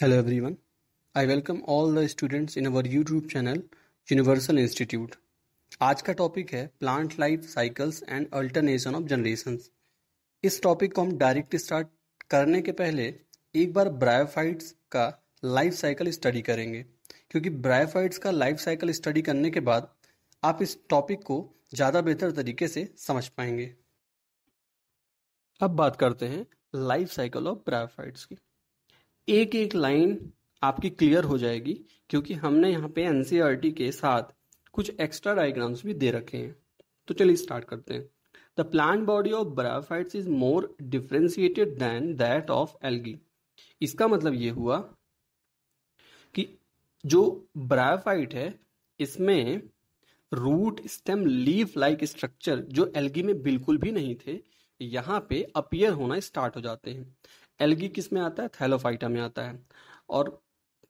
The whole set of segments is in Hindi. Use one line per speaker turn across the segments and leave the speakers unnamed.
Hello everyone. I welcome all the students in our YouTube channel Universal Institute. आज का टॉपिक है plant life cycles and alternation of generation इस टॉपिक को हम डायरेक्ट स्टार्ट करने के पहले एक बार ब्रायोफाइट्स का लाइफ साइकिल स्टडी करेंगे क्योंकि ब्रायोफाइट्स का लाइफ साइकिल स्टडी करने के बाद आप इस टॉपिक को ज़्यादा बेहतर तरीके से समझ पाएंगे अब बात करते हैं लाइफ साइकिल ऑफ ब्रायोफाइट्स की एक एक लाइन आपकी क्लियर हो जाएगी क्योंकि हमने यहाँ पे एनसीआर e के साथ कुछ एक्स्ट्रा डायग्राम्स भी दे रखे हैं तो चलिए स्टार्ट करते हैं the plant body of bryophytes is more differentiated than that of algae इसका मतलब ये हुआ कि जो ब्रायोफाइट है इसमें root stem leaf like structure जो एल्गी में बिल्कुल भी नहीं थे यहाँ पे अपियर होना स्टार्ट हो जाते हैं एलगी किस में आता है थैलोफाइटा में आता है और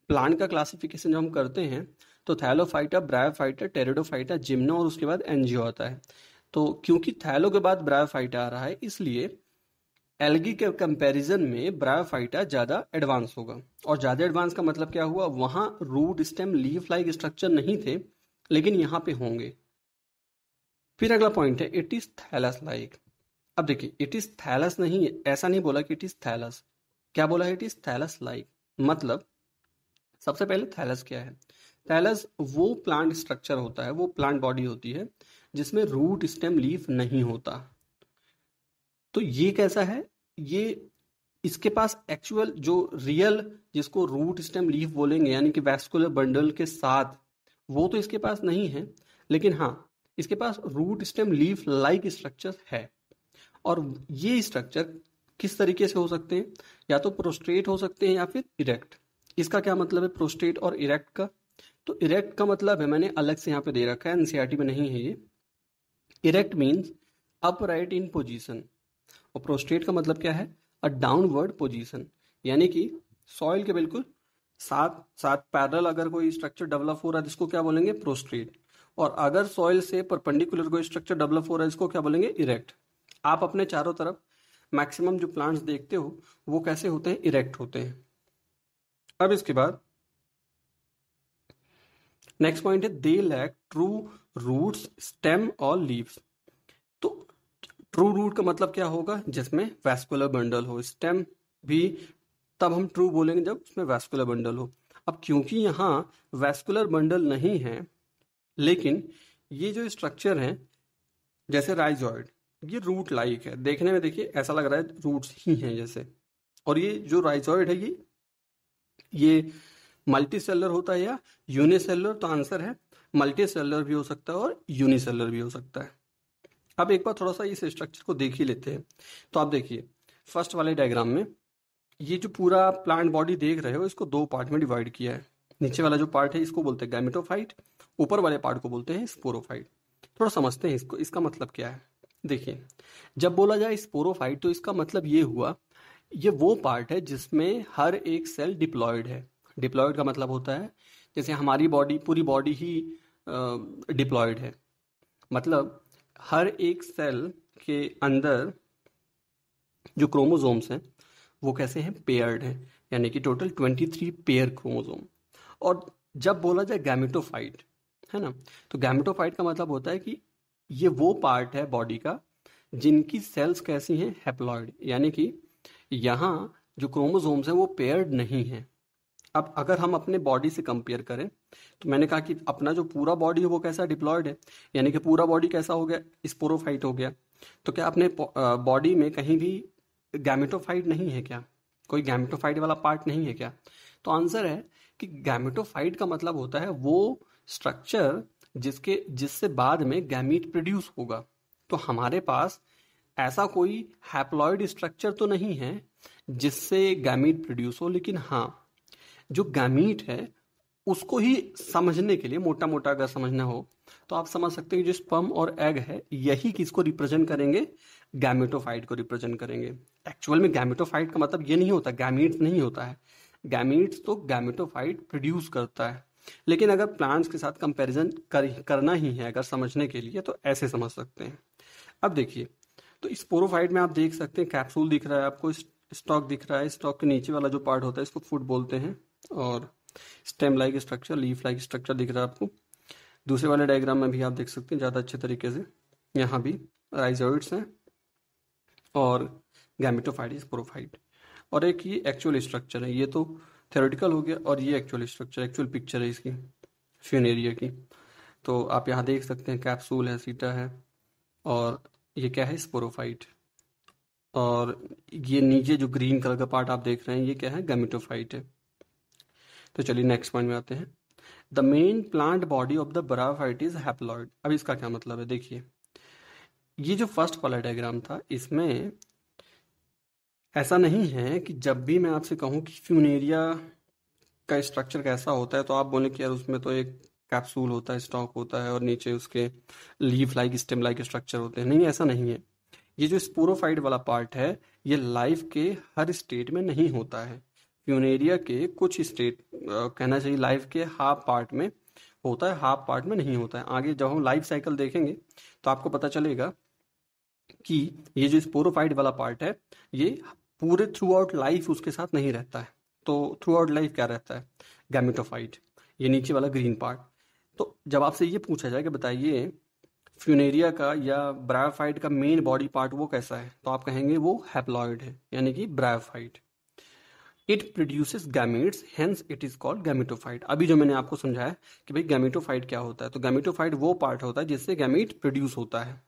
प्लांट का क्लासिफिकेशन जो हम करते हैं तो थैलोफाइटा ब्रायोफाइटा टेरेडोफाइटा जिम्नो और उसके बाद एनजीओ आता है तो क्योंकि थैलो के बाद ब्रायोफाइटा आ रहा है इसलिए एलगी के कंपैरिजन में ब्रायोफाइटा ज़्यादा एडवांस होगा और ज़्यादा एडवांस का मतलब क्या हुआ वहां root stem leaf like structure नहीं थे लेकिन यहाँ पे होंगे फिर अगला पॉइंट है इट इज़ थैलस लाइक अब देखिए इट इज थैलस नहीं है ऐसा नहीं बोला कि इट इज थैलस क्या बोला है इट इज थैलस लाइक मतलब सबसे पहले थैलस क्या है थैलस वो प्लांट स्ट्रक्चर होता है वो प्लांट बॉडी होती है जिसमें रूट स्टेम लीफ नहीं होता तो ये कैसा है ये इसके पास एक्चुअल जो रियल जिसको रूट स्टेम लीफ बोलेंगे यानी कि वैस्कुलर बंडल के साथ वो तो इसके पास नहीं है लेकिन हाँ इसके पास root stem leaf like structure है और ये स्ट्रक्चर किस तरीके से हो सकते हैं या तो प्रोस्ट्रेट हो सकते हैं या फिर इरेक्ट इसका क्या मतलब है प्रोस्टेट और इरेक्ट का तो इरेक्ट का मतलब है मैंने अलग से यहाँ पे दे रखा है एनसीईआरटी में नहीं है ये erect means upright in position और प्रोस्टेट का मतलब क्या है अ डाउनवर्ड पोजिशन यानी कि सॉइल के बिल्कुल साथ साथ पैरल अगर कोई स्ट्रक्चर डेवलप हो रहा है जिसको क्या बोलेंगे प्रोस्ट्रेट और अगर सॉइल से परपेंडिकुलर कोई स्ट्रक्चर डेवलप हो रहा है इसको क्या बोलेंगे इरेक्ट आप अपने चारों तरफ मैक्सिमम जो प्लांट्स देखते हो वो कैसे होते हैं इरेक्ट होते हैं अब इसके बाद नेक्स्ट पॉइंट है they lack true roots stem और लीव्स तो ट्रू रूट का मतलब क्या होगा जिसमें वेस्कुलर बंडल हो स्टेम भी तब हम ट्रू बोलेंगे जब उसमें वेस्कुलर बंडल हो अब क्योंकि यहाँ वेस्कुलर बंडल नहीं है लेकिन ये जो स्ट्रक्चर है जैसे राइजॉइड ये रूट लाइक है देखने में देखिए ऐसा लग रहा है रूट्स ही हैं जैसे और ये जो राइजॉइड है ये ये मल्टी सेलर होता है या यूनिसेलर तो आंसर है मल्टी सेलर भी हो सकता है और यूनिसेलर भी हो सकता है अब एक बार थोड़ा सा इस स्ट्रक्चर को देख ही लेते हैं तो आप देखिए फर्स्ट वाले डायग्राम में ये जो पूरा प्लांट बॉडी देख रहे हो इसको दो पार्ट में डिवाइड किया है नीचे वाला जो पार्ट है इसको बोलते हैं गैमेटोफाइट ऊपर वाले पार्ट को बोलते हैं स्पोरोफाइट थोड़ा समझते हैं इसको इसका मतलब क्या है देखिए जब बोला जाए स्पोरोफाइट तो इसका मतलब ये हुआ ये वो पार्ट है जिसमें हर एक सेल डिप्लॉयड है डिप्लॉयड का मतलब होता है जैसे हमारी बॉडी पूरी बॉडी ही डिप्लॉयड है मतलब हर एक सेल के अंदर जो क्रोमोजोम्स हैं वो कैसे हैं पेयर्ड हैं यानी कि total twenty three pair chromosome और जब बोला जाए गैमेटोफाइट है ना तो गैमेटोफाइट का मतलब होता है कि ये वो पार्ट है बॉडी का जिनकी सेल्स कैसी हैं हेप्लॉयड यानी कि यहाँ जो क्रोमोजोम्स हैं वो पेयर्ड नहीं हैं अब अगर हम अपने बॉडी से कंपेयर करें तो मैंने कहा कि अपना जो पूरा बॉडी है वो कैसा डिप्लॉयड है यानी कि पूरा बॉडी कैसा हो गया स्पोरोफाइट हो गया तो क्या अपने बॉडी में कहीं भी गैमेटोफाइट नहीं है क्या कोई गैमेटोफाइट वाला पार्ट नहीं है क्या तो आंसर है कि गैमेटोफाइट का मतलब होता है वो स्ट्रक्चर जिसके जिससे बाद में गैमीट प्रोड्यूस होगा तो हमारे पास ऐसा कोई हैप्लॉयड स्ट्रक्चर तो नहीं है जिससे गैमीट प्रोड्यूस हो लेकिन हाँ जो गैमीट है उसको ही समझने के लिए मोटा मोटा अगर समझना हो तो आप समझ सकते कि जो स्पम और एग है यही किसको रिप्रेजेंट करेंगे गैमेटोफाइट को रिप्रेजेंट करेंगे एक्चुअल में गैमेटोफाइट का मतलब ये नहीं होता गैमीट नहीं होता है गैमीट्स तो गैमेटोफाइट प्रोड्यूस करता है लेकिन अगर प्लांट्स के साथ कंपैरिजन कर, करना ही है अगर समझने के लिए तो ऐसे समझ सकते हैं अब देखिए तो स्पोरोफाइट oh में आप देख सकते हैं कैप्सूल दिख रहा है आपको स्टॉक दिख रहा है स्टॉक के नीचे वाला जो पार्ट होता है इसको फूड बोलते हैं और stem like structure leaf like structure दिख रहा है आपको दूसरे वाले डायग्राम में भी आप देख सकते हैं ज़्यादा अच्छे तरीके से यहाँ भी राइजोइड्स हैं और गैमिटोफाइट स्पोरोफाइट oh और एक ये एक्चुअल स्ट्रक्चर है ये तो थेरोटिकल हो गया और ये एक्चुअल स्ट्रक्चर एक्चुअल पिक्चर है इसकी फ्यून एरिया की तो आप यहाँ देख सकते हैं कैप्सूल है सीटा है और ये क्या है स्पोरोफाइट और ये नीचे जो ग्रीन कलर का पार्ट आप देख रहे हैं ये क्या है गमिटोफाइट है तो चलिए नेक्स्ट पॉइंट में आते हैं the main plant body of the bryophyte is haploid अब इसका क्या मतलब है देखिए ये जो फर्स्ट वाला डायग्राम था इसमें ऐसा नहीं है कि जब भी मैं आपसे कहूँ कि फ्यूनेरिया का स्ट्रक्चर कैसा होता है तो आप बोले कि यार उसमें तो एक कैप्सूल होता है स्टॉक होता है और नीचे उसके leaf like stem like structure होते हैं नहीं ऐसा नहीं है ये जो स्पोरोफाइड वाला पार्ट है ये लाइफ के हर स्टेट में नहीं होता है फ्यूनेरिया के कुछ स्टेट कहना चाहिए लाइफ के हाफ पार्ट में होता है हाफ पार्ट में नहीं होता है आगे जब हम लाइफ साइकिल देखेंगे तो आपको पता चलेगा कि ये जो स्पोरोफाइड वाला पार्ट है ये पूरे थ्रू आउट लाइफ उसके साथ नहीं रहता है तो थ्रू आउट लाइफ क्या रहता है गैमिटोफाइट ये नीचे वाला ग्रीन पार्ट तो जब आपसे ये पूछा जाए कि बताइए फ्यूनेरिया का या ब्रायोफाइट का मेन बॉडी पार्ट वो कैसा है तो आप कहेंगे वो हैप्लॉयड है यानी कि bryophyte it produces gametes hence it is called gametophyte अभी जो मैंने आपको समझाया कि भाई गैमिटोफाइट क्या होता है तो गैमिटोफाइट वो पार्ट होता है जिससे गैमिट प्रोड्यूस होता है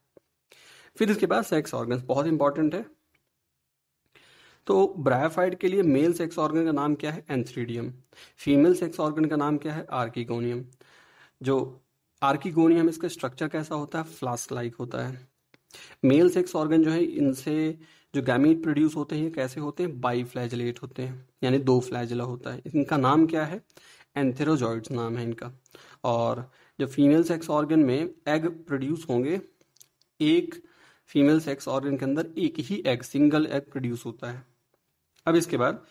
फिर इसके बाद सेक्स ऑर्गन्स बहुत इंपॉर्टेंट है तो ब्रायोफाइट के लिए मेल सेक्स ऑर्गन का नाम क्या है एंथ्रीडियम फीमेल सेक्स ऑर्गन का नाम क्या है आर्किगोनियम जो आर्किगोनियम इसका स्ट्रक्चर कैसा होता है फ्लास्क लाइक होता है मेल सेक्स ऑर्गन जो है इनसे जो गैमेट प्रोड्यूस होते हैं कैसे होते हैं बाई फ्लैजलेट होते हैं यानी दो फ्लैजला होता है इनका नाम क्या है एंथेरोजॉइड्स नाम है इनका और जो फीमेल सेक्स ऑर्गन में एग प्रोड्यूस होंगे एक फीमेल सेक्स ऑर्गन के अंदर एक ही एग सिंगल एग प्रोड्यूस होता है अब इसके बाद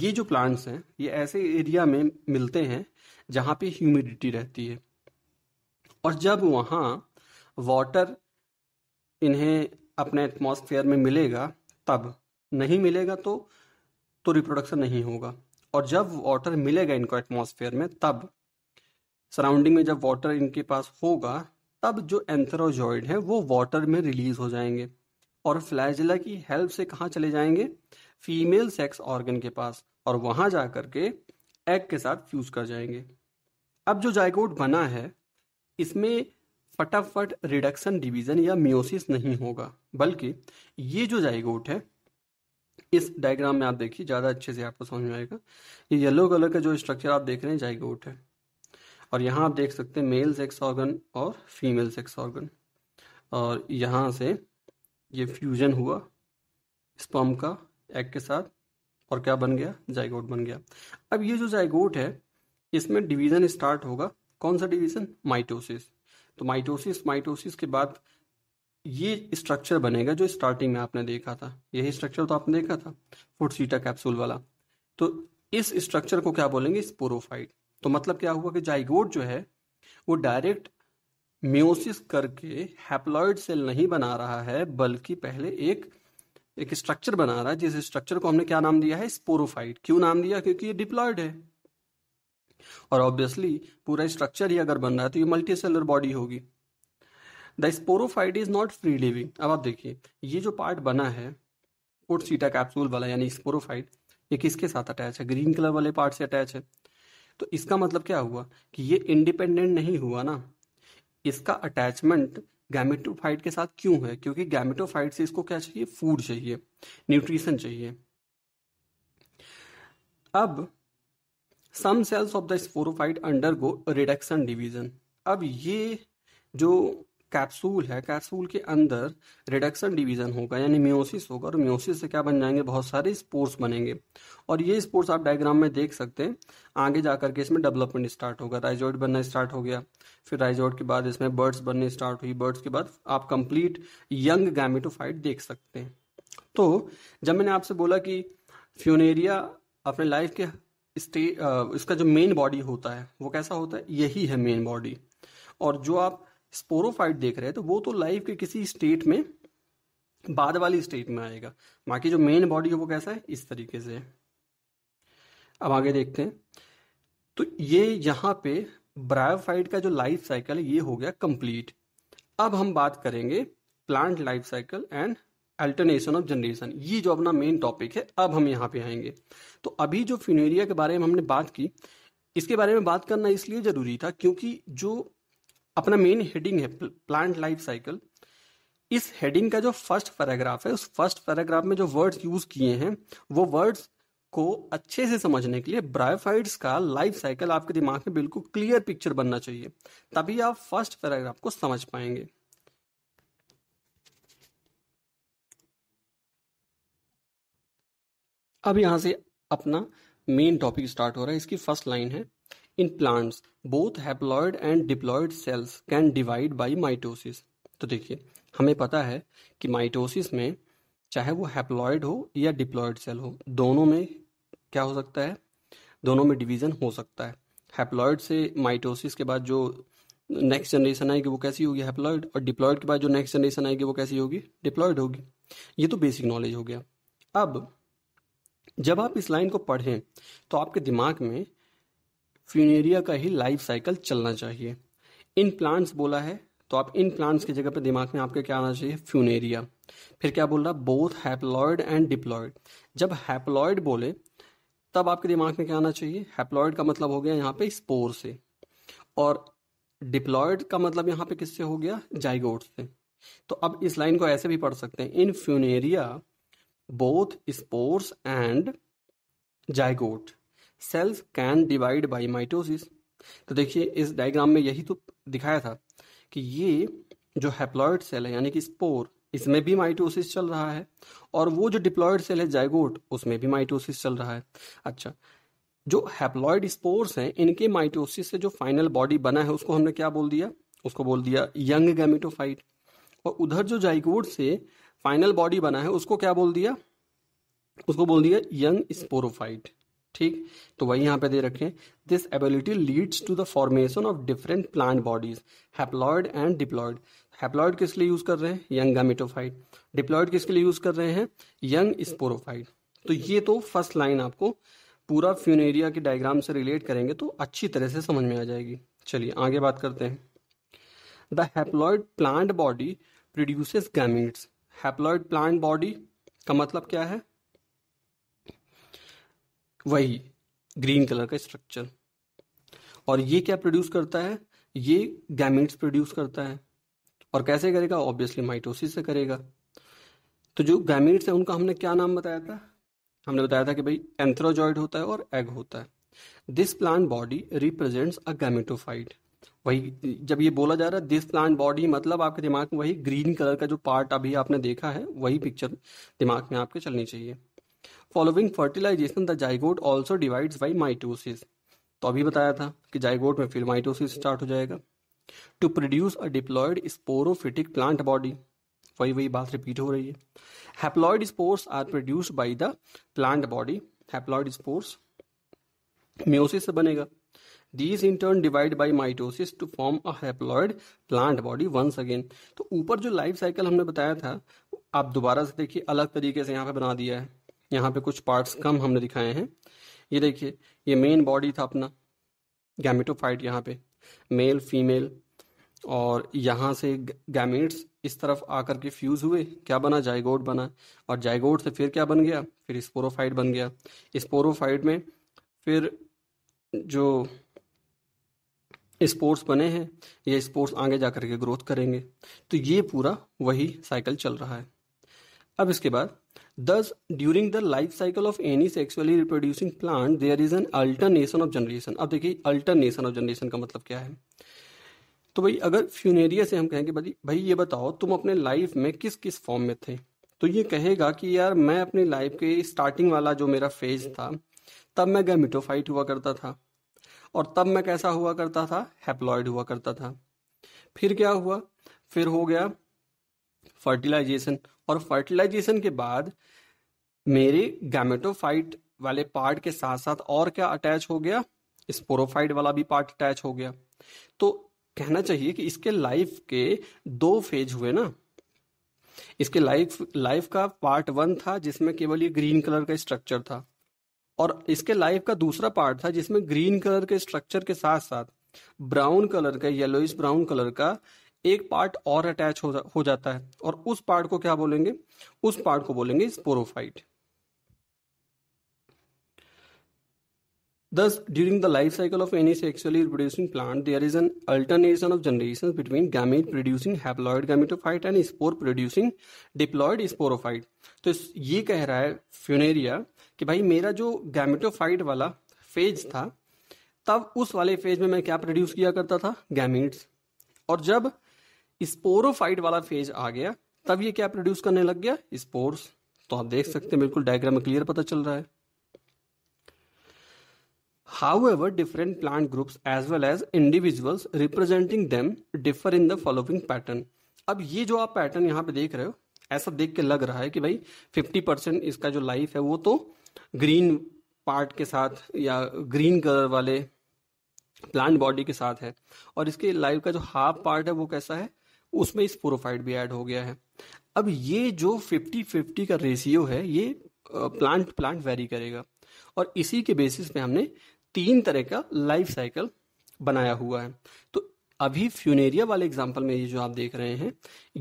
ये जो प्लांट्स हैं ये ऐसे एरिया में मिलते हैं जहाँ पे ह्यूमिडिटी रहती है और जब वहाँ वाटर इन्हें अपने एटमोसफेयर में मिलेगा तब नहीं मिलेगा तो तो रिप्रोडक्शन नहीं होगा और जब वाटर मिलेगा इनको एटमोसफेयर में तब सराउंडिंग में जब वाटर इनके पास होगा तब जो एंथरोजॉइड है वो वाटर में रिलीज हो जाएंगे और फ्लैजिला की हेल्प से कहाँ चले जाएंगे फीमेल सेक्स ऑर्गन के पास और वहां जा करके एग के साथ फ्यूज कर जाएंगे अब जो जायकोट बना है इसमें फटाफट रिडक्शन डिवीजन या मियोसिस नहीं होगा बल्कि ये जो जायगोट है इस डायग्राम में आप देखिए ज़्यादा अच्छे से आपको समझ में आएगा ये येलो कलर का जो स्ट्रक्चर आप देख रहे हैं जायगोट है और यहाँ आप देख सकते हैं मेल सेक्स ऑर्गन और फीमेल सेक्स ऑर्गन और यहाँ से ये फ्यूजन हुआ स्पम का एग के साथ और क्या बन गया जाइगोट बन गया अब ये जो जाइगोट है इसमें डिवीजन स्टार्ट होगा कौन सा डिवीजन माइटोसिस तो माइटोसिस माइटोसिस के बाद ये स्ट्रक्चर बनेगा जो स्टार्टिंग में आपने देखा था यही स्ट्रक्चर तो आपने देखा था फुटसीटा कैप्सूल वाला तो इस स्ट्रक्चर को क्या बोलेंगे स्पोरोफाइट तो मतलब क्या हुआ कि जाइगोट जो है वो डायरेक्ट म्योसिस करके हैप्लॉइड सेल नहीं बना रहा है बल्कि पहले एक एक स्ट्रक्चर बना रहा है जिस स्ट्रक्चर को हमने क्या नाम दिया है स्पोरोफाइट क्यों नाम दिया क्योंकि ये डिप्लॉयड है और ऑब्वियसली पूरा स्ट्रक्चर ही अगर बन रहा है तो ये मल्टी सेलर बॉडी होगी the sporophyte is not free living अब आप देखिए ये जो पार्ट बना है सीटा कैप्सूल वाला यानी स्पोरोफाइट ये किसके साथ अटैच है ग्रीन कलर वाले पार्ट से अटैच है तो इसका मतलब क्या हुआ कि ये इंडिपेंडेंट नहीं हुआ ना इसका अटैचमेंट गैमेटोफाइट के साथ क्यों है क्योंकि गैमेटोफाइट से इसको क्या चाहिए फूड चाहिए न्यूट्रिशन चाहिए अब some cells of the sporophyte undergo reduction division अब ये जो कैप्सूल है कैप्सूल के अंदर रिडक्शन डिवीजन होगा यानी म्योसिस होगा और म्योसिस से क्या बन जाएंगे बहुत सारे स्पोर्ट्स बनेंगे और ये स्पोर्ट्स आप डायग्राम में देख सकते हैं आगे जा करके इसमें डेवलपमेंट स्टार्ट होगा राइजोइड बनना स्टार्ट हो गया फिर राइजोइड के बाद इसमें बर्ड्स बनने स्टार्ट हुई बर्ड्स के बाद आप कंप्लीट यंग गैमेटोफाइट देख सकते हैं तो जब मैंने आपसे बोला कि फ्यूनेरिया अपने लाइफ के स्टे इसका जो मेन बॉडी होता है वो कैसा होता है यही है मेन बॉडी और जो आप स्पोरोफाइट देख रहे हैं तो वो तो लाइफ के किसी स्टेट में बाद वाली स्टेट में आएगा बाकी जो मेन बॉडी है वो कैसा है इस तरीके से अब आगे देखते हैं तो ये यहाँ पे ब्रायोफाइट का जो लाइफ साइकिल है ये हो गया कंप्लीट अब हम बात करेंगे plant life cycle and alternation of generation ये जो अपना मेन टॉपिक है अब हम यहाँ पे आएंगे तो अभी जो फिनेरिया के बारे में हमने बात की इसके बारे में बात करना इसलिए जरूरी था क्योंकि जो अपना मेन हेडिंग है प्लांट लाइफ साइकिल इस हेडिंग का जो फर्स्ट पैराग्राफ है उस फर्स्ट पैराग्राफ में जो वर्ड्स यूज किए हैं वो वर्ड्स को अच्छे से समझने के लिए ब्रायोफाइट्स का लाइफ साइकिल आपके दिमाग में बिल्कुल क्लियर पिक्चर बनना चाहिए तभी आप फर्स्ट पैराग्राफ को समझ पाएंगे अब यहां से अपना मेन टॉपिक स्टार्ट हो रहा है इसकी फर्स्ट लाइन है in plants both haploid and diploid cells can divide by mitosis तो देखिए हमें पता है कि माइटोसिस में चाहे वो हैप्लॉयड हो या डिप्लॉयड सेल हो दोनों में क्या हो सकता है दोनों में डिवीजन हो सकता है हैप्लॉयड से माइटोसिस के बाद जो नेक्स्ट जनरेशन आएगी वो कैसी होगी हैप्लॉयड और डिप्लॉयड के बाद जो नेक्स्ट जनरेशन आएगी वो कैसी होगी डिप्लॉयड होगी ये तो बेसिक नॉलेज हो गया अब जब आप इस लाइन को पढ़ें तो आपके दिमाग में फ्यूनेरिया का ही लाइफ साइकिल चलना चाहिए इन प्लांट्स बोला है तो आप इन प्लांट्स की जगह पे दिमाग में आपके क्या आना चाहिए फ्यूनेरिया फिर क्या बोल रहा बोथ हैप्लॉयड एंड डिप्लॉयड जब हैप्लॉयड बोले तब आपके दिमाग में क्या आना चाहिए हैप्लॉयड का मतलब हो गया यहाँ पे स्पोर से और डिप्लॉयड का मतलब यहाँ पे किससे हो गया जाइगोट से तो अब इस लाइन को ऐसे भी पढ़ सकते हैं in Funaria both spores and zygote cells can divide by mitosis तो देखिए इस डायग्राम में यही तो दिखाया था कि ये जो हैप्लॉयड सेल है यानी कि स्पोर इसमें भी माइटोसिस चल रहा है और वो जो डिप्लॉयड सेल है जायगोट उसमें भी माइटोसिस चल रहा है अच्छा जो हैप्लॉयड स्पोर्स हैं इनके माइटोसिस से जो फाइनल बॉडी बना है उसको हमने क्या बोल दिया उसको बोल दिया यंग गैमेटोफाइट और उधर जो जाइगोट से फाइनल बॉडी बना है उसको क्या बोल दिया उसको बोल दिया यंग स्पोरोफाइट ठीक तो वही यहाँ पे दे रखें this ability leads to the formation of different plant bodies haploid and diploid haploid किस लिए यूज कर रहे हैं यंग गामेटोफाइट डिप्लॉयड किसके लिए यूज कर रहे हैं यंग स्पोरोफाइट तो ये तो फर्स्ट लाइन आपको पूरा फ्यूनेरिया के डायग्राम से रिलेट करेंगे तो अच्छी तरह से समझ में आ जाएगी चलिए आगे बात करते हैं the haploid plant body produces gametes haploid plant body का मतलब क्या है वही ग्रीन कलर का स्ट्रक्चर और ये क्या प्रोड्यूस करता है ये गैमेट्स प्रोड्यूस करता है और कैसे करेगा ऑब्वियसली माइटोसिस से करेगा तो जो गैमेट्स है उनका हमने क्या नाम बताया था हमने बताया था कि भाई एंथ्रोजॉइड होता है और एग होता है this plant body represents a gametophyte वही जब ये बोला जा रहा है दिस प्लांट बॉडी मतलब आपके दिमाग में वही ग्रीन कलर का जो पार्ट अभी आपने देखा है वही पिक्चर दिमाग में आपके चलनी चाहिए following fertilisation the zygote also divides by mitosis तो अभी बताया था कि जाइगोट में फिर माइटोसिस स्टार्ट हो जाएगा to produce a diploid sporophytic plant body वही वही बात रिपीट हो रही है haploid spores are produced by the plant body haploid spores meiosis से बनेगा these in turn divide by mitosis to form a haploid plant body once again तो ऊपर जो लाइफ साइकिल हमने बताया था आप दोबारा से देखिए अलग तरीके से यहाँ पे बना दिया है यहाँ पे कुछ पार्ट्स कम हमने दिखाए हैं ये देखिए ये मेन बॉडी था अपना गैमेटोफाइट यहाँ पे मेल फीमेल और यहाँ से गैमेट्स इस तरफ आकर के फ्यूज हुए क्या बना जाइगोट बना और जाइगोट से फिर क्या बन गया फिर स्पोरोफाइट बन गया स्पोरोफाइट में फिर जो स्पोर्ट्स बने हैं ये स्पोर्ट्स आगे जा करके ग्रोथ करेंगे तो ये पूरा वही साइकिल चल रहा है अब इसके बाद Thus, during the life cycle of any sexually reproducing plant, there is an alternation of generation. अब देखिए alternation of generation का मतलब क्या है तो भाई अगर फ्यूनेरिया से हम कहेंगे भाई भाई ये बताओ तुम अपने लाइफ में किस किस फॉर्म में थे तो ये कहेगा कि यार मैं अपनी लाइफ के स्टार्टिंग वाला जो मेरा फेज था तब मैं गैमिटोफाइट हुआ करता था और तब मैं कैसा हुआ करता था हैप्लॉयड हुआ करता था फिर क्या हुआ फिर हो गया फर्टिलाइजेशन और फर्टिलाइजेशन के बाद मेरे गैमेटोफाइट वाले पार्ट के साथ साथ और क्या अटैच हो गया स्पोरोफाइट वाला भी पार्ट अटैच हो गया तो कहना चाहिए कि इसके लाइफ के दो फेज हुए ना इसके लाइफ लाइफ का पार्ट वन था जिसमें केवल ये ग्रीन कलर का स्ट्रक्चर था और इसके लाइफ का दूसरा पार्ट था जिसमें ग्रीन कलर के स्ट्रक्चर के साथ साथ ब्राउन कलर का येलोइस ब्राउन कलर का एक पार्ट और अटैच हो, जा, हो जाता है और उस पार्ट को क्या बोलेंगे उस पार्ट को बोलेंगे sporophyte thus during the life cycle of any sexually reproducing plant there is an alternation of generation between gamete producing haploid gametophyte and spore producing diploid sporophyte तो ये कह रहा है फ्यूनेरिया कि भाई मेरा जो गैमेटोफाइट वाला फेज था तब उस वाले फेज में मैं क्या प्रोड्यूस किया करता था गैमेट्स और जब स्पोरोफाइट वाला फेज आ गया तब ये क्या प्रोड्यूस करने लग गया स्पोर्स तो आप देख सकते हैं बिल्कुल डायग्राम में क्लियर पता चल रहा है ever different plant groups as well as individual representing them differ in the following pattern अब ये जो आप पैटर्न यहां पे देख रहे हो ऐसा देख के लग रहा है कि भाई 50 परसेंट इसका जो लाइफ है वो तो ग्रीन पार्ट के साथ या ग्रीन कलर वाले प्लांट बॉडी के साथ है और इसके लाइफ का जो हाफ पार्ट है वो कैसा है उसमें स्पोरोफाइट भी ऐड हो गया है अब ये जो फिफ्टी फिफ्टी का रेशियो है ये प्लांट प्लांट वेरी करेगा और इसी के बेसिस पे हमने तीन तरह का लाइफ साइकिल बनाया हुआ है तो अभी फ्यूनेरिया वाले एग्जाम्पल में ये जो आप देख रहे हैं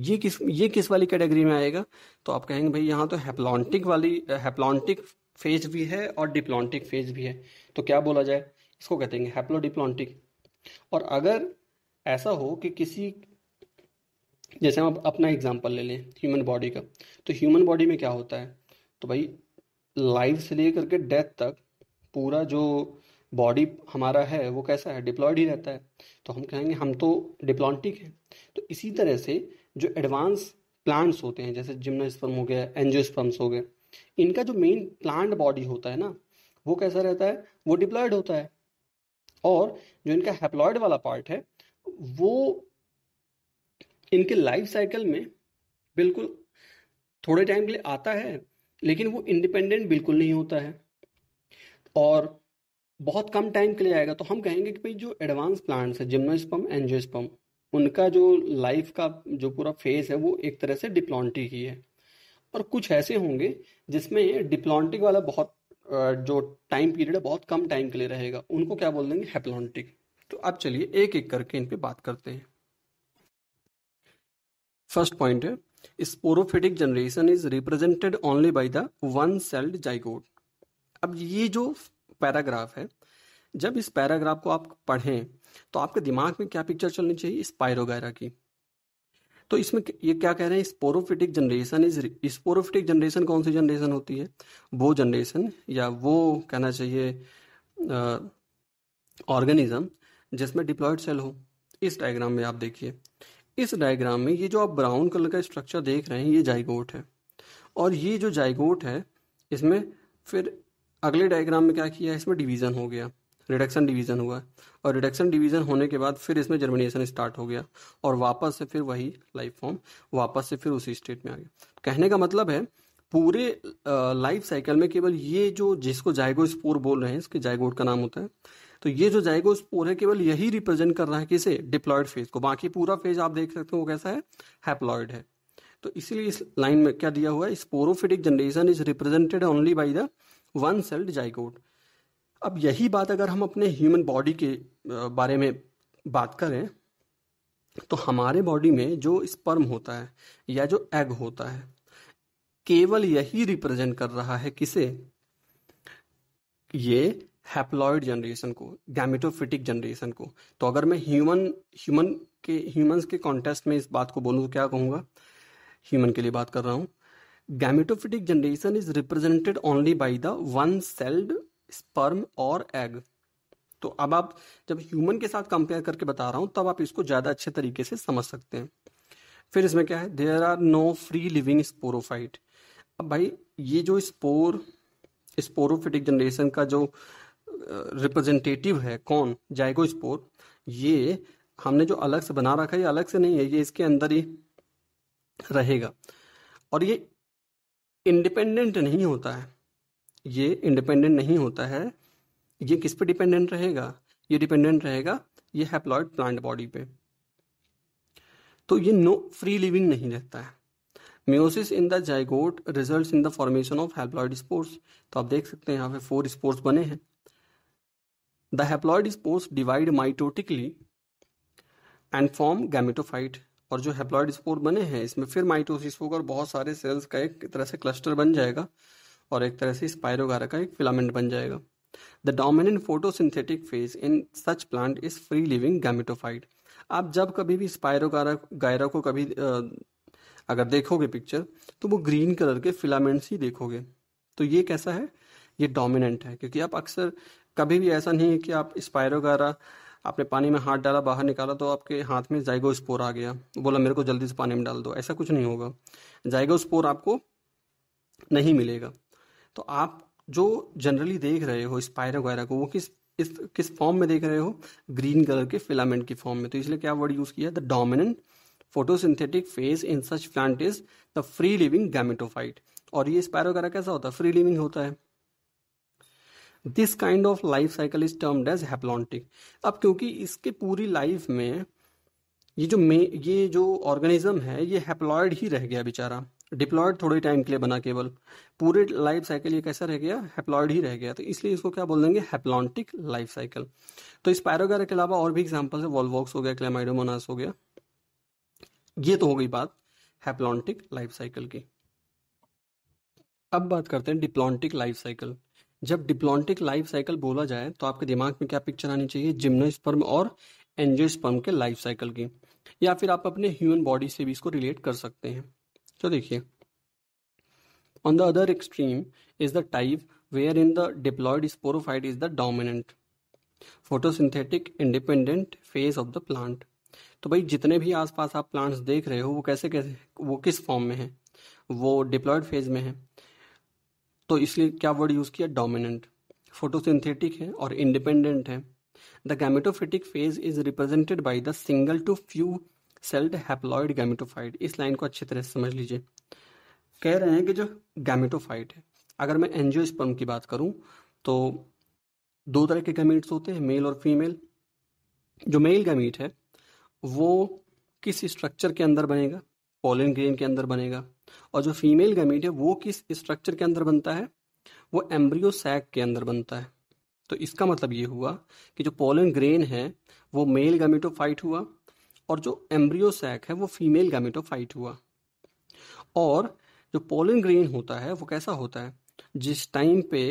ये किस ये किस वाली कैटेगरी में आएगा तो आप कहेंगे भाई यहाँ तो हैप्लॉन्टिक वाली हैप्लॉन्टिक फेज भी है और डिप्लॉन्टिक फेज भी है तो क्या बोला जाए इसको कहते हैं हैप्लोडिप्लॉन्टिक और अगर ऐसा हो कि किसी जैसे हम अपना एग्जाम्पल ले लें ह्यूमन बॉडी का तो ह्यूमन बॉडी में क्या होता है तो भाई लाइफ से लेकर के डेथ तक पूरा जो बॉडी हमारा है वो कैसा है डिप्लॉयड ही रहता है तो हम कहेंगे हम तो डिप्लॉन्टिक हैं तो इसी तरह से जो एडवांस प्लांट्स होते हैं जैसे जिम्नोस्पर्म हो गया एनजियोस्पर्म्स हो गए इनका जो मेन प्लांट बॉडी होता है ना वो कैसा रहता है वो डिप्लॉयड होता है और जो इनका हैप्लॉयड वाला पार्ट है वो इनके लाइफ साइकिल में बिल्कुल थोड़े टाइम के लिए आता है लेकिन वो इंडिपेंडेंट बिल्कुल नहीं होता है और बहुत कम टाइम के लिए आएगा तो हम कहेंगे कि भाई जो एडवांस प्लांट्स है जिम्नोस्पम एनजियोस्पम उनका जो लाइफ का जो पूरा फेज है वो एक तरह से डिप्लॉन्टिक ही है और कुछ ऐसे होंगे जिसमें डिप्लॉन्टिक वाला बहुत जो टाइम पीरियड है बहुत कम टाइम के लिए रहेगा उनको क्या बोल देंगे हेप्लॉन्टिक तो अब चलिए एक एक करके इन पे बात करते हैं First point sporophytic generation is represented only by the one celled zygote अब ये जो पैराग्राफ है जब इस पैराग्राफ को आप पढ़ें तो आपके दिमाग में क्या पिक्चर चलनी चाहिए स्पायरोगैरा की तो इसमें ये क्या कह रहे हैं sporophytic generation is sporophytic generation कौन सी जनरेशन होती है वो जनरेशन या वो कहना चाहिए ऑर्गेनिज्म जिसमें डिप्लॉयड सेल हो इस डायग्राम में आप देखिए इस डायग्राम में ये जो आप ब्राउन कलर का स्ट्रक्चर देख रहे हैं ये जाइगोट है और ये जो जाइगोट है इसमें फिर अगले डायग्राम में क्या किया इसमें डिवीज़न हो गया रिडक्शन डिवीज़न हुआ और रिडक्शन डिवीज़न होने के बाद फिर इसमें जर्मिनेशन स्टार्ट हो गया और वापस से फिर वही लाइफ फॉर्म वापस से फिर उसी स्टेट में आ गया कहने का मतलब है पूरे लाइफ साइकिल में केवल ये जो जिसको जायगो स्पोर बोल रहे हैं इसके जायगोट का नाम होता है तो ये जो जाएगा उस पूरे केवल यही रिप्रेजेंट कर रहा है किसे डिप्लॉयड फेज को बाकी पूरा फेज आप देख सकते हो वो कैसा है हैप्लॉयड है तो इसीलिए इस लाइन में क्या दिया हुआ है sporophytic generation is represented only by the one celled zygote अब यही बात अगर हम अपने ह्यूमन बॉडी के बारे में बात करें तो हमारे बॉडी में जो स्पर्म होता है या जो एग होता है केवल यही रिप्रेजेंट कर रहा है किसे ये हैप्लॉयड जनरेशन को गैमेटोफिटिक जनरेशन को तो अगर मैं ह्यूमन ह्यूमन के ह्यूमंस के कॉन्टेस्ट में इस बात को बोलूँ तो क्या कहूँगा ह्यूमन के लिए बात कर रहा हूँ gametophytic generation is represented only by the one celled sperm और एग तो अब आप जब ह्यूमन के साथ कंपेयर करके बता रहा हूं तब आप इसको ज़्यादा अच्छे तरीके से समझ सकते हैं फिर इसमें क्या है there are no free living sporophyte अब भाई ये जो स्पोर स्पोरोफिटिक जनरेशन का जो रिप्रेजेंटेटिव है कौन स्पोर ये हमने जो अलग से बना रखा है ये अलग से नहीं है ये इसके अंदर ही रहेगा और ये इंडिपेंडेंट नहीं होता है ये इंडिपेंडेंट नहीं होता है ये किस पे डिपेंडेंट रहेगा ये डिपेंडेंट रहेगा ये हैप्लॉयड प्लांट बॉडी पे तो ये नो फ्री लिविंग नहीं रहता है meiosis in the zygote results in the formation of haploid spores तो आप देख सकते हैं यहाँ पे फोर स्पोर्स बने हैं The haploid spores divide mitotically and form gametophyte और जो हेप्लॉइड स्पोर बने हैं इसमें फिर माइटोसिस होगा और बहुत सारे सेल्स का एक तरह से क्लस्टर बन जाएगा और एक तरह से स्पायरोगारा का एक फिलामेंट बन जाएगा the dominant photosynthetic phase in such plant is free living gametophyte आप जब कभी भी स्पायरोगारा गायरा को कभी आ, अगर देखोगे पिक्चर तो वो ग्रीन कलर के फिलामेंट्स ही देखोगे तो ये कैसा है ये डोमिनेंट है क्योंकि आप अक्सर कभी भी ऐसा नहीं है कि आप वगैरह आपने पानी में हाथ डाला बाहर निकाला तो आपके हाथ में जाइगो स्पोर आ गया बोला मेरे को जल्दी से पानी में डाल दो ऐसा कुछ नहीं होगा जाइगो स्पोर आपको नहीं मिलेगा तो आप जो जनरली देख रहे हो वगैरह को वो किस इस किस फॉर्म में देख रहे हो ग्रीन कलर के फिलामेंट की फॉर्म में तो इसलिए क्या वर्ड यूज किया the dominant photosynthetic phase in such plant is the free living gametophyte और ये वगैरह कैसा होता है फ्री लिविंग होता है this kind of life cycle is termed as है अब क्योंकि इसके पूरी लाइफ में ये जो मे ये जो ऑर्गेनिज्म है ये हैप्लॉयड ही रह गया बेचारा डिप्लॉयड थोड़े टाइम के लिए बना केवल पूरे लाइफ साइकिल ये कैसा रह गया हैप्लॉयड ही रह गया तो इसलिए इसको क्या बोल देंगे हैप्लॉन्टिक लाइफ साइकिल तो इस पैरोगार के अलावा और भी एग्जाम्पल है वॉल्वॉक्स हो गया क्लेमाइडोमोनास हो गया ये तो हो गई बात हैप्लॉन्टिक लाइफ साइकिल की अब बात करते हैं डिप्लॉन्टिक लाइफ साइकिल जब डिप्लॉन्टिक लाइफ साइकिल बोला जाए तो आपके दिमाग में क्या पिक्चर आनी चाहिए जिम्नोस्पर्म और एंजियोस्पर्म के लाइफ साइकिल की या फिर आप अपने ह्यूमन बॉडी से भी इसको रिलेट कर सकते हैं तो देखिए on the other extreme is the type wherein the diploid sporophyte is the dominant photosynthetic independent phase of the plant तो भाई जितने भी आसपास आप प्लांट्स देख रहे हो वो कैसे कैसे वो किस फॉर्म में है वो डिप्लॉयड फेज में है तो इसलिए क्या वर्ड यूज़ किया डोमिनेंट फोटोसिंथेटिक है और इंडिपेंडेंट है the gametophytic phase is represented by the single to few celled haploid gametophyte इस लाइन को अच्छी तरह से समझ लीजिए कह रहे हैं कि जो गैमेटोफाइट है अगर मैं एनजियो की बात करूं तो दो तरह के गैमीट्स होते हैं मेल और फीमेल जो मेल गैमीट है वो किस स्ट्रक्चर के अंदर बनेगा पॉलिन ग्रेन के अंदर बनेगा और जो फीमेल गमीट है वो किस स्ट्रक्चर के अंदर बनता है वो एम्ब्रियो सैक के अंदर बनता है तो इसका मतलब ये हुआ कि जो पोलन ग्रेन है वो मेल गमीटोफाइट हुआ और जो एम्ब्रियो सैक है वो फीमेल गमीटोफाइट हुआ और जो पोलन ग्रेन होता है वो कैसा होता है जिस टाइम पे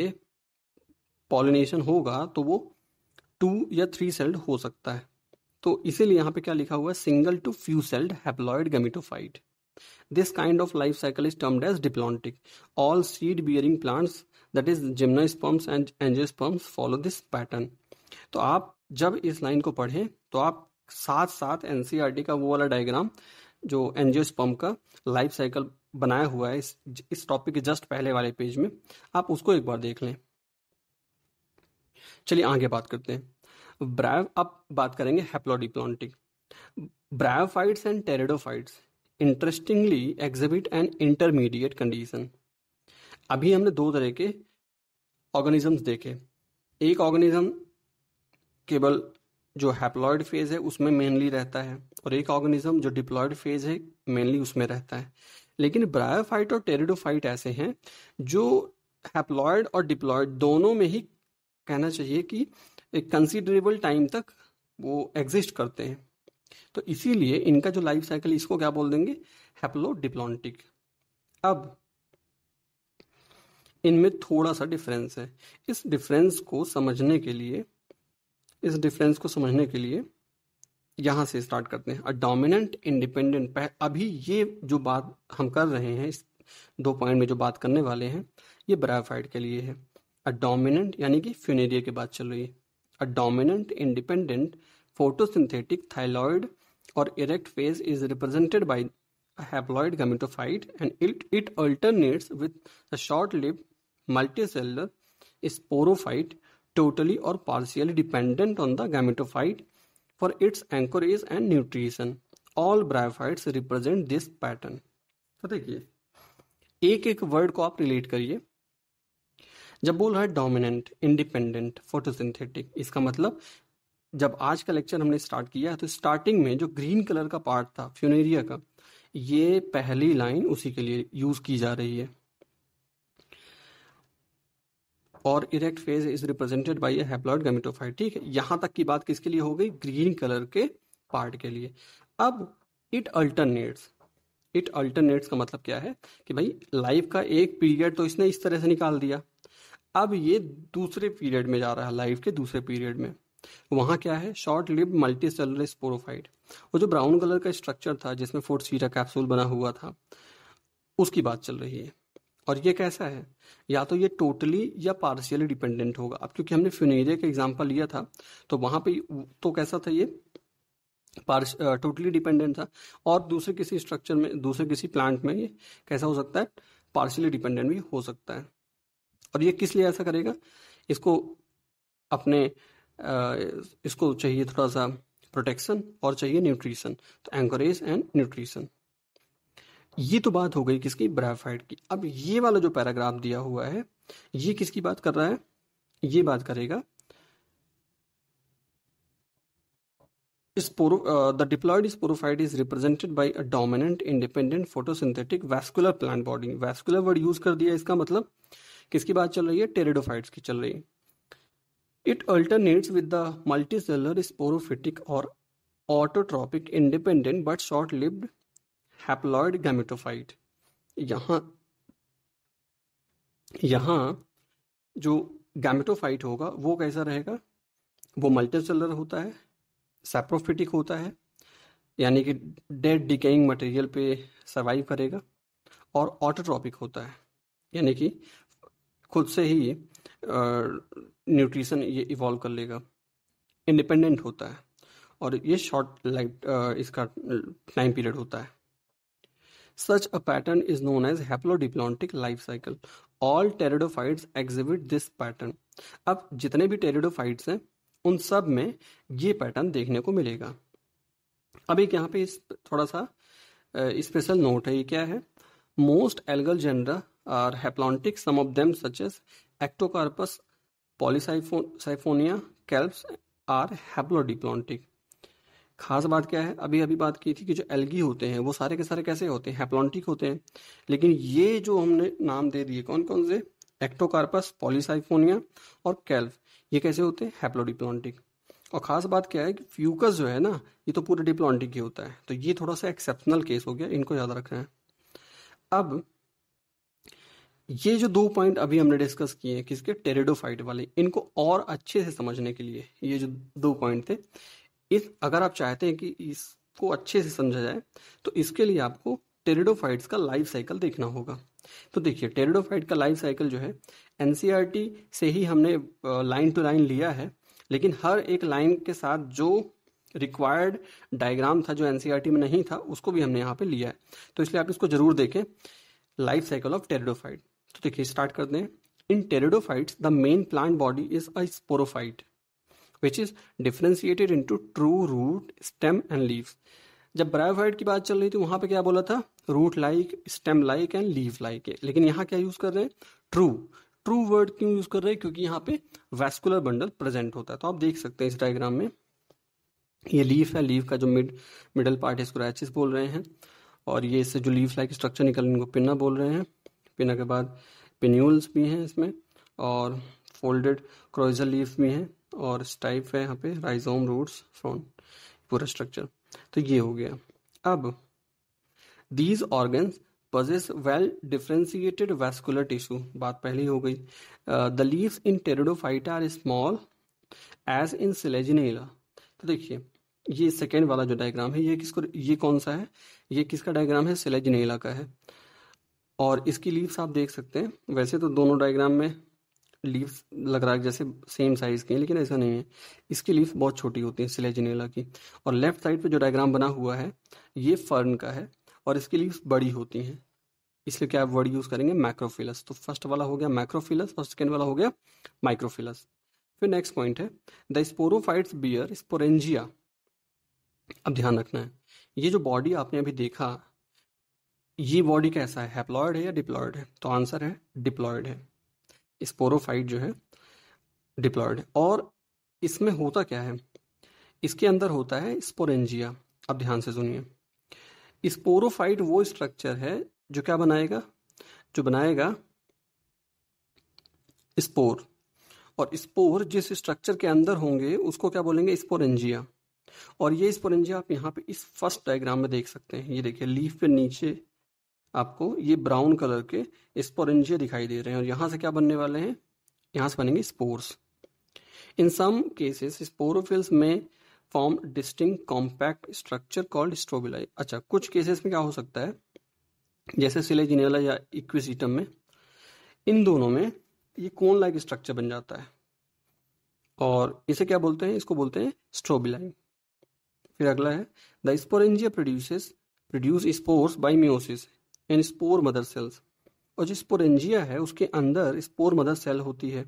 पॉलिनेशन होगा तो वो टू या थ्री सेल्ड हो सकता है तो इसीलिए यहाँ पे क्या लिखा हुआ है single to few celled haploid gametophyte This kind of life cycle is termed as diplontic. All seed-bearing plants, that is gymnosperms and angiosperms, follow this pattern तो आप जब इस लाइन को पढ़ें तो आप साथ साथ एनसीईआरटी का वो वाला डायग्राम जो एनजियोस्पर्म का लाइफ साइकिल बनाया हुआ है इस इस टॉपिक के जस्ट पहले वाले पेज में आप उसको एक बार देख लें चलिए आगे बात करते हैं ब्रैव अब बात करेंगे haplodiplontic bryophytes and pteridophytes interestingly exhibit an intermediate condition अभी हमने दो तरह के ऑर्गेनिजम्स देखे एक ऑर्गेनिज्म केवल जो हैप्लॉयड फेज है उसमें मेनली रहता है और एक ऑर्गेनिज्म जो डिप्लॉयड फेज है मेनली उसमें रहता है लेकिन ब्रायोफाइट और टेरिडोफाइट ऐसे हैं जो हैप्लॉयड और डिप्लॉयड दोनों में ही कहना चाहिए कि एक कंसिडरेबल टाइम तक वो एग्जिस्ट करते हैं तो इसीलिए इनका जो लाइफ साइकिल इसको क्या बोल देंगे हैप्लोडिप्लॉन्टिक अब इनमें थोड़ा सा डिफरेंस है इस डिफरेंस को समझने के लिए इस डिफरेंस को समझने के लिए यहां से स्टार्ट करते हैं डोमिनेंट इंडिपेंडेंट अभी ये जो बात हम कर रहे हैं इस दो पॉइंट में जो बात करने वाले हैं ये ब्रायोफाइट के लिए है अ डोमिनेंट यानी कि फ्यूनेरिया के बाद चल रही है a dominant independent photosynthetic thalloid और erect phase is represented by haploid gametophyte and it it alternates with short lived multicellular sporophyte totally और partially dependent on the gametophyte for its anchorage and nutrition all bryophytes represent this pattern तो देखिए एक एक वर्ड को आप रिलेट करिए जब बोल रहा है डोमिनेंट इंडिपेंडेंट फोटोसिंथेटिक इसका मतलब जब आज का लेक्चर हमने स्टार्ट किया तो स्टार्टिंग में जो ग्रीन कलर का पार्ट था फ्यूनेरिया का ये पहली लाइन उसी के लिए यूज की जा रही है और erect phase is represented by a haploid gametophyte ठीक है यहां तक की बात किसके लिए हो गई ग्रीन कलर के पार्ट के लिए अब इट अल्टरनेट्स इट अल्टरनेट्स का मतलब क्या है कि भाई लाइफ का एक पीरियड तो इसने इस तरह से निकाल दिया अब ये दूसरे पीरियड में जा रहा है लाइफ के दूसरे पीरियड में वहाँ क्या है short lived multicellular sporophyte वो जो ब्राउन कलर का स्ट्रक्चर था जिसमें फोर सीटा कैप्सूल बना हुआ था उसकी बात चल रही है और ये कैसा है या तो ये टोटली या पार्शियली डिपेंडेंट होगा अब क्योंकि हमने फ्यूनेरिया का एग्जाम्पल लिया था तो वहाँ पे तो कैसा था ये पार्श टोटली डिपेंडेंट था और दूसरे किसी स्ट्रक्चर में दूसरे किसी प्लांट में ये कैसा हो सकता है पार्शियली डिपेंडेंट भी हो सकता है और ये किस लिए ऐसा करेगा इसको अपने इसको चाहिए थोड़ा सा प्रोटेक्शन और चाहिए न्यूट्रिशन तो एंकरेज एंड न्यूट्रिशन ये तो बात हो गई किसकी ब्राफाइड की अब ये वाला जो पैराग्राफ दिया हुआ है ये किसकी बात कर रहा है ये बात करेगा Sporo, uh, the diploid sporophyte is represented by a dominant independent photosynthetic vascular plant body vascular कर दिया इसका मतलब किसकी बात चल रही है टेरिडोफाइड्स की चल रही है It alternates with the multicellular sporophytic or autotrophic independent but short-lived haploid gametophyte. यहाँ यहाँ जो गैमेटोफाइट होगा वो कैसा रहेगा वो मल्टीसेलर होता है सेप्रोफिटिक होता है यानी कि डेड डिकेइंग मटेरियल पे सर्वाइव करेगा और ऑटोट्रॉपिक होता है यानी कि खुद से ही न्यूट्रिशन ये इवॉल्व कर लेगा इंडिपेंडेंट होता है और ये शॉर्ट लाइफ इसका टाइम पीरियड होता है such a pattern is known as haplodiplontic life cycle all pteridophytes exhibit this pattern अब जितने भी टेरिडोफाइट्स हैं उन सब में ये पैटर्न देखने को मिलेगा अब एक यहाँ पे इस थोड़ा सा स्पेशल नोट है ये क्या है most algal genera are haplontic some of them such as Ectocarpus Polysiphonia kelps are haplodiplontic खास बात क्या है अभी अभी बात की थी कि जो एल्गी होते हैं वो सारे के सारे कैसे होते हैं हैप्लॉन्टिक होते हैं लेकिन ये जो हमने नाम दे दिए कौन कौन से एक्टोकार्पस पॉलीसाइफोनिया और कैल्फ ये कैसे होते हैं हैप्लोडिप्लॉन्टिक और ख़ास बात क्या है कि फ्यूकस जो है ना ये तो पूरे डिप्लॉन्टिक ही होता है तो ये थोड़ा सा एक्सेप्शनल केस हो गया इनको याद रखना है अब ये जो दो पॉइंट अभी हमने डिस्कस किए हैं किसके टेरेडोफाइट वाले इनको और अच्छे से समझने के लिए ये जो दो पॉइंट थे इस अगर आप चाहते हैं कि इसको अच्छे से समझा जाए तो इसके लिए आपको टेरिडोफाइट्स का लाइफ साइकिल देखना होगा तो देखिए टेरिडोफाइट का लाइफ साइकिल जो है एन e से ही हमने लाइन टू लाइन लिया है लेकिन हर एक लाइन के साथ जो रिक्वायर्ड डायग्राम था जो एन e में नहीं था उसको भी हमने यहाँ पे लिया है तो इसलिए आप इसको जरूर देखें लाइफ साइकिल ऑफ टेरिडोफाइट तो देखिए स्टार्ट करते हैं in pteridophytes the main plant body is a sporophyte which is differentiated into true root stem and leaves जब ब्रायोफाइट की बात चल रही थी वहां पे क्या बोला था root like stem like and leaf like लेकिन यहाँ क्या यूज कर रहे हैं ट्रू ट्रू वर्ड क्यों यूज कर रहे हैं क्योंकि यहाँ पे वेस्कुलर बंडल प्रेजेंट होता है तो आप देख सकते हैं इस डायग्राम में ये लीफ है लीफ का जो मिड मिडल पार्ट है इसको रैचिस बोल रहे हैं और ये इससे जो लीफ लाइक स्ट्रक्चर निकल इनको पिन्ना बोल रहे हैं पिना के बाद पिन्यूल्स भी हैं इसमें और फोल्डेड क्रोइजर लीफ भी हैं और स्टाइप है यहाँ पे राइजोम रूट्स फ्रॉन पूरा स्ट्रक्चर तो ये हो गया अब these organs possess well differentiated vascular tissue बात पहले हो गई the leaves in phyte are small as in Selaginella तो देखिए ये सेकेंड वाला जो डायग्राम है ये किसको ये कौन सा है ये किसका डायग्राम है सिलेजनेला का है और इसकी लीव्स आप देख सकते हैं वैसे तो दोनों डायग्राम में लीव्स लग रहा है जैसे सेम साइज़ के हैं लेकिन ऐसा नहीं है इसकी लीव्स बहुत छोटी होती हैं सिलेजिनेला की और लेफ्ट साइड पे जो डायग्राम बना हुआ है ये फर्न का है और इसकी लीव्स बड़ी होती हैं इसलिए क्या आप वर्ड यूज़ करेंगे मैक्रोफिलस तो फर्स्ट वाला हो गया मैक्रोफिलस और सेकेंड वाला हो गया माइक्रोफिलस फिर नेक्स्ट पॉइंट है द स्पोरोफाइट्स बियर स्पोरेंजिया अब ध्यान रखना है ये जो बॉडी आपने अभी देखा ये बॉडी कैसा है हैप्लॉयड है या डिप्लॉयड है तो आंसर है डिप्लॉयड है स्पोरोफाइट जो है डिप्लॉयड है और इसमें होता क्या है इसके अंदर होता है स्पोरेंजिया अब ध्यान से सुनिए स्पोरोफाइट वो स्ट्रक्चर है जो क्या बनाएगा जो बनाएगा स्पोर और स्पोर जिस स्ट्रक्चर के अंदर होंगे उसको क्या बोलेंगे स्पोरेंजिया और ये स्पोरेंजिया आप यहाँ पे इस फर्स्ट डायग्राम में देख सकते हैं ये देखिए लीफ पे नीचे आपको ये ब्राउन कलर के स्पोरेंजिया दिखाई दे रहे हैं और यहाँ से क्या बनने वाले हैं यहाँ से बनेंगे spores in some cases sporophylls में form distinct compact structure called strobili अच्छा कुछ केसेस में क्या हो सकता है जैसे सिलेजिनेला या इक्विजिटम में इन दोनों में ये कोन लाइक स्ट्रक्चर बन जाता है और इसे क्या बोलते हैं इसको बोलते हैं स्ट्रोबिलाई फिर अगला है the sporangia produces produce spores by meiosis in spore mother cells और जो स्पोरेंजिया है उसके अंदर स्पोर मदर सेल होती है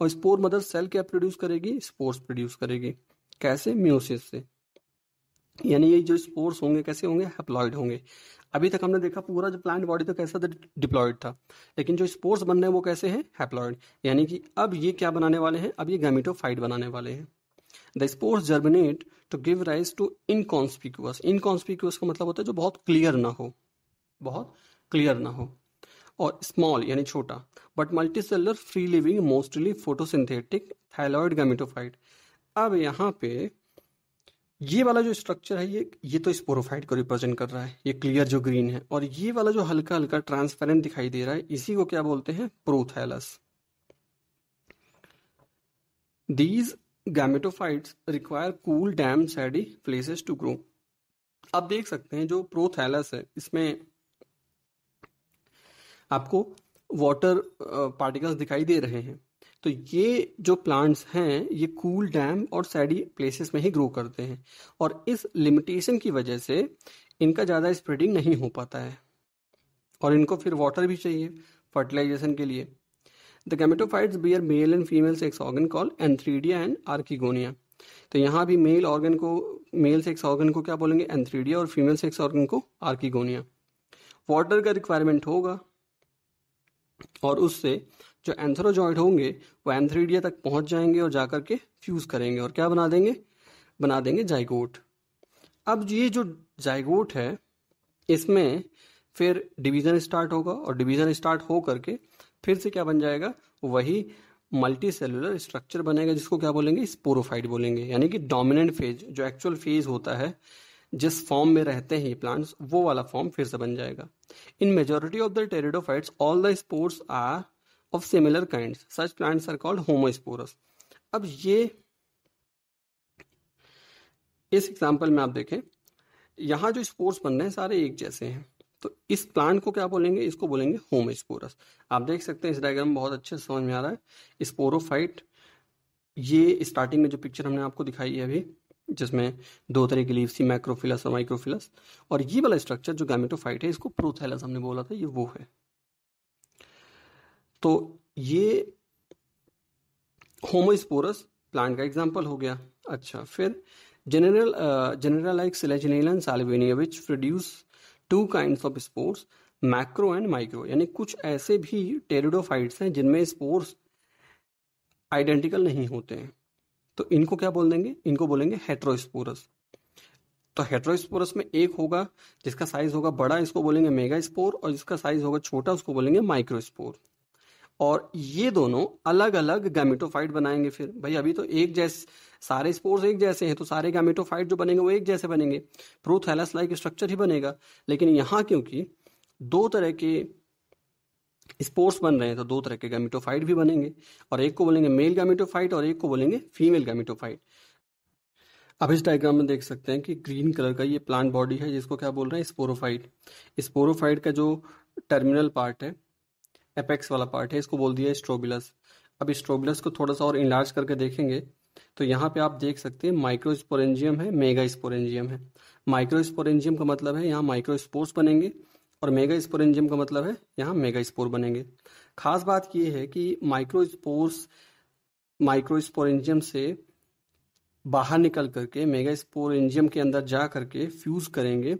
और स्पोर मदर सेल क्या प्रोड्यूस करेगी स्पोर्स प्रोड्यूस करेगी कैसे म्यूसिस से यानी ये जो स्पोर्स होंगे कैसे होंगे हेप्लॉइड होंगे अभी तक हमने देखा पूरा जो प्लांट बॉडी तो कैसा था डिप्लॉयड था लेकिन जो स्पोर्स बन रहे हैं वो कैसे हैं हेप्लॉइड यानी कि अब ये क्या बनाने वाले हैं अब ये गैमेटोफाइट बनाने वाले हैं the spores germinate to give rise to inconspicuous inconspicuous का मतलब होता है जो बहुत क्लियर ना हो बहुत क्लियर ना हो और स्मॉल यानी छोटा but multicellular free living mostly photosynthetic thalloid gametophyte अब यहाँ पे ये वाला जो स्ट्रक्चर है ये ये तो स्पोरोफाइट को रिप्रेजेंट कर रहा है ये क्लियर जो ग्रीन है और ये वाला जो हल्का हल्का ट्रांसपेरेंट दिखाई दे रहा है इसी को क्या बोलते हैं prothallus these gametophytes require cool damp shady places to grow आप देख सकते हैं जो प्रोथैलस है इसमें आपको वाटर पार्टिकल्स दिखाई दे रहे हैं तो ये जो प्लांट्स हैं ये कूल डैम और सैडी प्लेसेस में ही ग्रो करते हैं और इस लिमिटेशन की वजह से इनका ज़्यादा स्प्रेडिंग नहीं हो पाता है और इनको फिर वाटर भी चाहिए फर्टिलाइजेशन के लिए the gametophytes bear male and female sex organ called antheridia and archegonia तो यहाँ भी मेल ऑर्गन को मेल सेक्स ऑर्गन को क्या बोलेंगे एंथ्रीडिया और फीमेल सेक्स ऑर्गन को आर्किगोनिया वाटर का रिक्वायरमेंट होगा और उससे जो एंथ्रोजॉइड होंगे वो एंथ्रीडिया तक पहुंच जाएंगे और जाकर के फ्यूज़ करेंगे और क्या बना देंगे बना देंगे जाइगोट अब ये जो जाइगोट है इसमें फिर डिवीज़न स्टार्ट होगा और डिवीज़न स्टार्ट हो करके फिर से क्या बन जाएगा वही मल्टी सेलुलर स्ट्रक्चर बनेगा जिसको क्या बोलेंगे स्पोरोफाइट बोलेंगे यानी कि डोमिनेंट फेज जो एक्चुअल फेज होता है जिस फॉर्म में रहते हैं ये प्लांट्स वो वाला फॉर्म फिर से बन जाएगा in majority of the pteridophytes all the spores are of similar kind such plants are called homosporous अब ये इस एग्जाम्पल में आप देखें यहां जो स्पोर्स बन रहे हैं सारे एक जैसे हैं तो इस प्लांट को क्या बोलेंगे इसको बोलेंगे होमोस्पोरस आप देख सकते हैं इस डायग्राम बहुत अच्छे से समझ में आ रहा है स्पोरोफाइट ये स्टार्टिंग में जो पिक्चर हमने आपको दिखाई है अभी जिसमें दो तरह की लीव थी मैक्रोफिलस और माइक्रोफिलस और ये वाला स्ट्रक्चर जो गैमेटोफाइट है इसको प्रोथैलस हमने बोला था ये वो है तो ये होमोस्पोरस प्लांट का एग्जाम्पल हो गया अच्छा फिर general uh, generalized selectinella Salvinia which produce two kind of spores macro and micro यानी कुछ ऐसे भी टेरिडोफाइट्स हैं जिनमें स्पोर्स आइडेंटिकल नहीं होते हैं तो इनको क्या बोल देंगे इनको बोलेंगे हेट्रोस्पोरस तो हेट्रोस्पोरस में एक होगा जिसका साइज होगा बड़ा इसको बोलेंगे मेगा स्पोर और जिसका साइज होगा छोटा उसको बोलेंगे माइक्रोस्पोर और ये दोनों अलग अलग गैमेटोफाइट बनाएंगे फिर भाई अभी तो एक जैसे सारे स्पोर्स एक जैसे हैं तो सारे गैमेटोफाइट जो बनेंगे वो एक जैसे बनेंगे प्रोथैलस लाइक स्ट्रक्चर ही बनेगा लेकिन यहाँ क्योंकि दो तरह के स्पोर्ट्स बन रहे हैं तो दो तरह के गैमिटोफाइट भी बनेंगे और एक को बोलेंगे मेल गैमिटोफाइट और एक को बोलेंगे फीमेल गैमिटोफाइट अब इस डायग्राम में देख सकते हैं कि ग्रीन कलर का ये प्लांट बॉडी है जिसको क्या बोल रहे हैं स्पोरोफाइट स्पोरोफाइट का जो टर्मिनल पार्ट है एपेक्स वाला पार्ट है इसको बोल दिया स्ट्रोबिलस अब स्ट्रोबिलस को थोड़ा सा और इनलार्ज करके देखेंगे तो यहाँ पे आप देख सकते हैं माइक्रोस्पोरेंजियम है मेगा स्पोरेंजियम है माइक्रोस्पोरेंजियम का मतलब है यहाँ माइक्रोस्पोर्स बनेंगे और मेगा स्पोर एंजिम का मतलब है यहाँ मेगा स्पोर बनेंगे खास बात यह है कि स्पोर एंजियम से बाहर निकल करके मेगा स्पोरेंजियम के अंदर जा करके फ्यूज करेंगे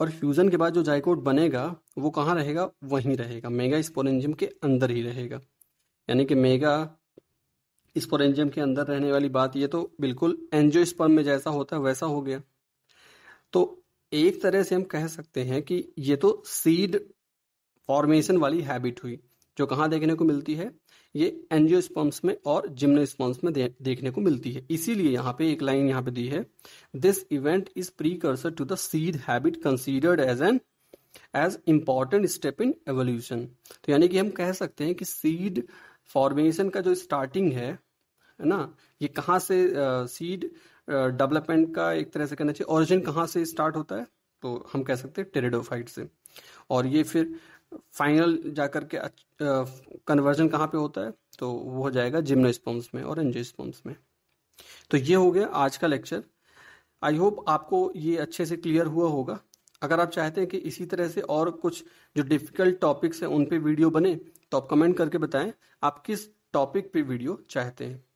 और फ्यूजन के बाद जो जाइकोट बनेगा वो कहाँ रहेगा वहीं रहेगा मेगा स्पोरेंजियम के अंदर ही रहेगा यानी कि मेगा स्पोरेंजियम के अंदर रहने वाली बात ये तो बिल्कुल स्पर्म में जैसा होता है वैसा हो गया तो एक तरह से हम कह सकते हैं कि ये तो सीड फॉर्मेशन वाली हैबिट हुई जो कहाँ देखने को मिलती है ये एनजियोस्पम्स में और जिम्नोस्पम्स में दे, देखने को मिलती है इसीलिए यहाँ पे एक लाइन यहाँ पे दी है this event is precursor to the seed habit considered as an as important step in evolution तो यानी कि हम कह सकते हैं कि सीड फॉर्मेशन का जो स्टार्टिंग है है ना ये कहाँ से सीड uh, डेवलपमेंट का एक तरह से कहना चाहिए ओरिजिन कहाँ से स्टार्ट होता है तो हम कह सकते हैं टेरेडोफाइट से और ये फिर फाइनल जाकर के कन्वर्जन कहाँ पे होता है तो वो हो जाएगा जिम्नोस्पम्स में और एंजियोस्पम्स में तो ये हो गया आज का लेक्चर आई होप आपको ये अच्छे से क्लियर हुआ होगा अगर आप चाहते हैं कि इसी तरह से और कुछ जो डिफिकल्ट टॉपिक्स हैं उन पे वीडियो बने तो आप कमेंट करके बताएं आप किस टॉपिक पे वीडियो चाहते हैं